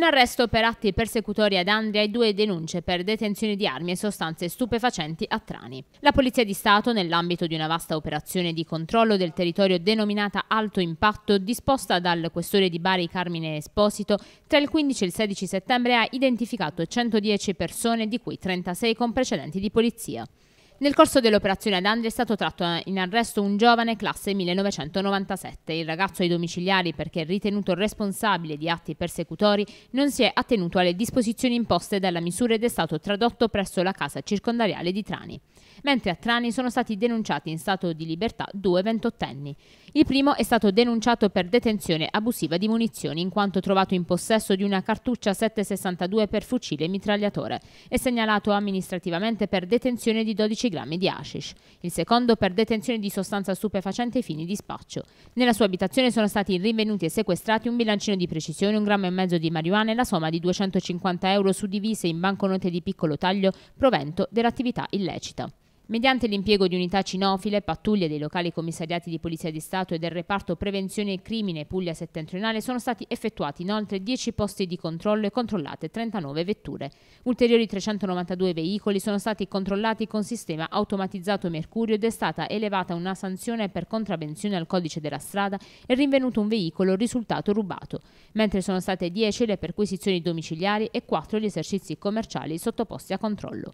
Un arresto per atti persecutori ad Andria e due denunce per detenzione di armi e sostanze stupefacenti a Trani. La Polizia di Stato, nell'ambito di una vasta operazione di controllo del territorio denominata Alto Impatto, disposta dal questore di Bari Carmine Esposito, tra il 15 e il 16 settembre ha identificato 110 persone, di cui 36 con precedenti di polizia. Nel corso dell'operazione ad Andria è stato tratto eh, in arresto un giovane classe 1997. Il ragazzo ai domiciliari, perché ritenuto responsabile di atti persecutori, non si è attenuto alle disposizioni imposte dalla misura ed è stato tradotto presso la casa circondariale di Trani. Mentre a Trani sono stati denunciati in stato di libertà due ventottenni. Il primo è stato denunciato per detenzione abusiva di munizioni in quanto trovato in possesso di una cartuccia 762 per fucile e mitragliatore e segnalato amministrativamente per detenzione di 12 grammi di hashish, il secondo per detenzione di sostanza stupefacente ai fini di spaccio. Nella sua abitazione sono stati rinvenuti e sequestrati un bilancino di precisione, un grammo e mezzo di marijuana e la somma di 250 euro suddivise in banconote di piccolo taglio, provento dell'attività illecita mediante l'impiego di unità cinofile, pattuglie dei locali commissariati di Polizia di Stato e del reparto Prevenzione e Crimine Puglia Settentrionale sono stati effettuati inoltre 10 posti di controllo e controllate 39 vetture. Ulteriori 392 veicoli sono stati controllati con sistema automatizzato Mercurio ed è stata elevata una sanzione per contravvenzione al codice della strada e rinvenuto un veicolo risultato rubato, mentre sono state 10 le perquisizioni domiciliari e 4 gli esercizi commerciali sottoposti a controllo.